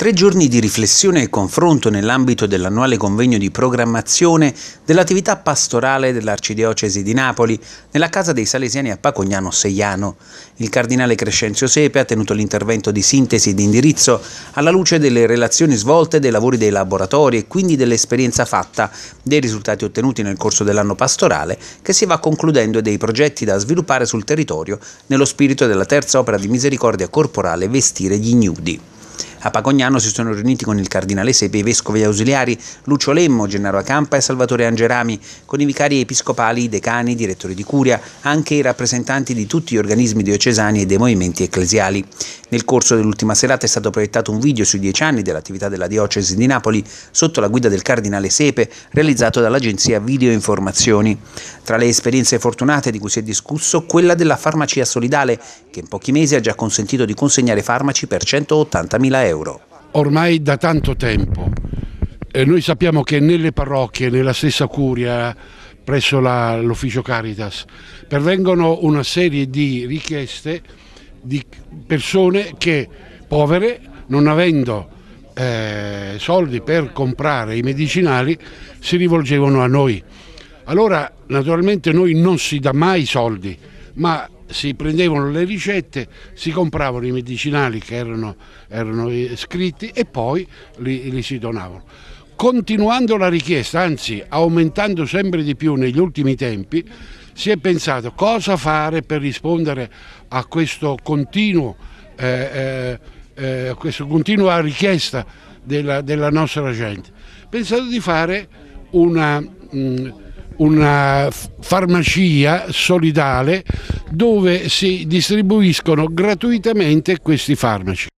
Tre giorni di riflessione e confronto nell'ambito dell'annuale convegno di programmazione dell'attività pastorale dell'Arcidiocesi di Napoli nella Casa dei Salesiani a Pacognano Seiano. Il Cardinale Crescenzio Sepe ha tenuto l'intervento di sintesi e di indirizzo alla luce delle relazioni svolte, dei lavori dei laboratori e quindi dell'esperienza fatta, dei risultati ottenuti nel corso dell'anno pastorale che si va concludendo e dei progetti da sviluppare sul territorio nello spirito della terza opera di misericordia corporale Vestire gli ignudi. A Pagognano si sono riuniti con il cardinale Sepe, i vescovi ausiliari Lucio Lemmo, Gennaro Acampa e Salvatore Angerami, con i vicari episcopali, i decani, i direttori di curia, anche i rappresentanti di tutti gli organismi diocesani e dei movimenti ecclesiali. Nel corso dell'ultima serata è stato proiettato un video sui dieci anni dell'attività della diocesi di Napoli sotto la guida del cardinale Sepe, realizzato dall'agenzia Video Informazioni. Tra le esperienze fortunate di cui si è discusso, quella della farmacia solidale, che in pochi mesi ha già consentito di consegnare farmaci per 180.000 euro euro. Ormai da tanto tempo. E noi sappiamo che nelle parrocchie, nella stessa curia, presso l'ufficio Caritas, pervengono una serie di richieste di persone che, povere, non avendo eh, soldi per comprare i medicinali, si rivolgevano a noi. Allora naturalmente noi non si dà mai soldi, ma si prendevano le ricette, si compravano i medicinali che erano, erano eh, scritti e poi li, li si donavano. Continuando la richiesta, anzi aumentando sempre di più negli ultimi tempi, si è pensato cosa fare per rispondere a questo continuo, eh, eh, eh questa continua richiesta della, della, nostra gente. Pensato di fare una... Mh, mm, una farmacia solidale dove si distribuiscono gratuitamente questi farmaci.